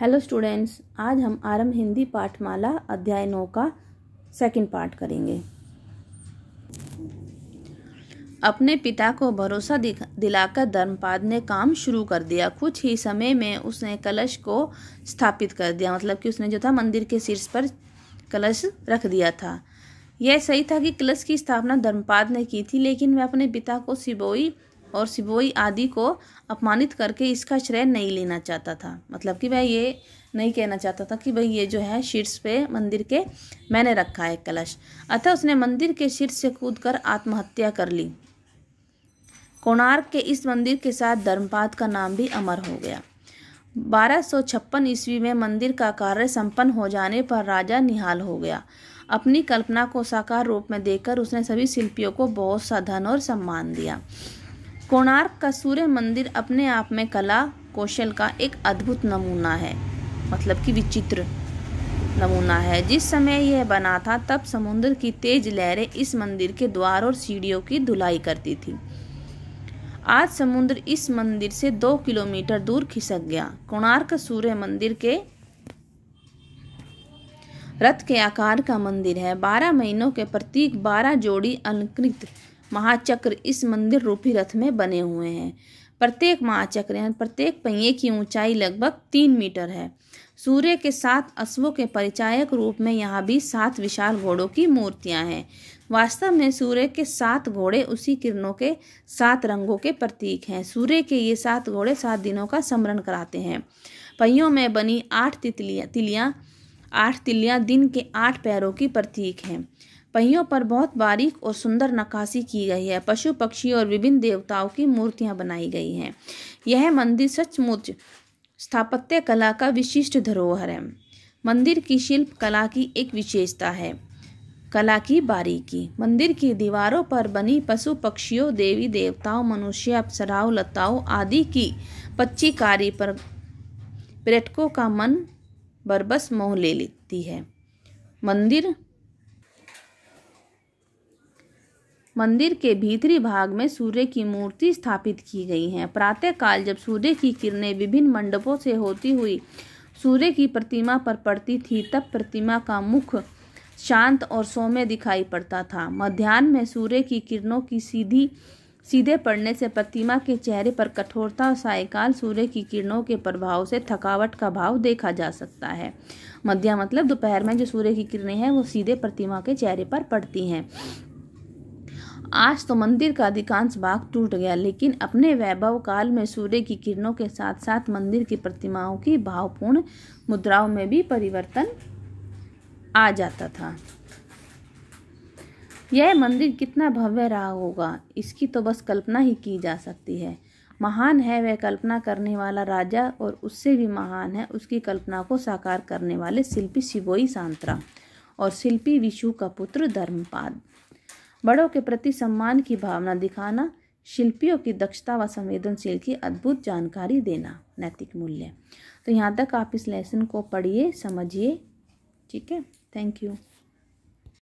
hello students आज हम आरंभ हिंदी पाठमाला अध्याय नौ का सेकंड पार्ट करेंगे अपने पिता को भरोसा दिलाकर धर्मपाद ने काम शुरू कर दिया कुछ ही समय में उसने कलश को स्थापित कर दिया मतलब कि उसने जो था मंदिर के शीर्ष पर कलश रख दिया था यह सही था कि कलश की स्थापना धर्मपाद ने की थी लेकिन वह अपने पिता को सिबोई और सिबोई आदि को अपमानित करके इसका श्रेय नहीं लेना चाहता था मतलब कि वह ये नहीं कहना चाहता था कि भाई ये जो है शीर्ष पे मंदिर के मैंने रखा है कलश अतः उसने मंदिर के शीर्ष से कर आत्महत्या कर ली कोणार्क के इस मंदिर के साथ धर्मपाद का नाम भी अमर हो गया बारह सौ छप्पन ईस्वी में मंदिर का कार्य संपन्न हो जाने पर राजा निहाल हो गया अपनी कल्पना को साकार रूप में देकर उसने सभी शिल्पियों को बहुत सा धन और सम्मान दिया कोणार्क का सूर्य मंदिर अपने आप में कला कौशल का एक अद्भुत नमूना है मतलब कि विचित्र नमूना है जिस समय यह बना था तब समुद्र की तेज लहरें इस मंदिर के द्वार और सीढ़ियों की धुलाई करती थी आज समुद्र इस मंदिर से दो किलोमीटर दूर खिसक गया कोणार्क सूर्य मंदिर के रथ के आकार का मंदिर है बारह महीनों के प्रतीक बारह जोड़ी अलंकृत महाचक्र इस मंदिर रूपी रथ में बने हुए हैं प्रत्येक महाचक्र यानी प्रत्येक पहिए की ऊंचाई लगभग तीन मीटर है सूर्य के सात अश्वों के परिचायक रूप में यहाँ भी सात विशाल घोड़ों की मूर्तियाँ हैं वास्तव में सूर्य के सात घोड़े उसी किरणों के सात रंगों के प्रतीक हैं सूर्य के ये सात घोड़े सात दिनों का स्मरण कराते हैं पहियों में बनी आठ तितलियाँ तिलियाँ आठ तिलियाँ दिन के आठ पैरों की प्रतीक हैं पहियों पर बहुत बारीक और सुंदर नक्काशी की गई है पशु पक्षी और विभिन्न देवताओं की मूर्तियां बनाई गई हैं यह मंदिर सचमुच स्थापत्य कला का विशिष्ट धरोहर है मंदिर की शिल्प कला की एक विशेषता है कला की बारीकी मंदिर की दीवारों पर बनी पशु पक्षियों देवी देवताओं मनुष्य अप्सराओं लताओं आदि की पच्चीकारी पर पर्यटकों का मन बरबस मोह ले लेती है मंदिर मंदिर के भीतरी भाग में सूर्य की मूर्ति स्थापित की गई है प्रातःकाल जब सूर्य की किरणें विभिन्न मंडपों से होती हुई सूर्य की प्रतिमा पर पड़ती थी तब प्रतिमा का मुख शांत और सौम्य दिखाई पड़ता था मध्यान्ह में सूर्य की किरणों की सीधी सीधे पड़ने से प्रतिमा के चेहरे पर कठोरता और सायकाल सूर्य की किरणों के प्रभाव से थकावट का भाव देखा जा सकता है मध्या मतलब दोपहर में जो सूर्य की किरणें हैं वो सीधे प्रतिमा के चेहरे पर पड़ती हैं आज तो मंदिर का अधिकांश भाग टूट गया लेकिन अपने वैभव काल में सूर्य की किरणों के साथ साथ मंदिर की प्रतिमाओं की भावपूर्ण मुद्राओं में भी परिवर्तन आ जाता था यह मंदिर कितना भव्य रहा होगा इसकी तो बस कल्पना ही की जा सकती है महान है वह कल्पना करने वाला राजा और उससे भी महान है उसकी कल्पना को साकार करने वाले शिल्पी शिवोई सांतरा और शिल्पी विशु का पुत्र धर्मपाद बड़ों के प्रति सम्मान की भावना दिखाना शिल्पियों की दक्षता व संवेदनशील की अद्भुत जानकारी देना नैतिक मूल्य तो यहाँ तक आप इस लेसन को पढ़िए समझिए ठीक है थैंक यू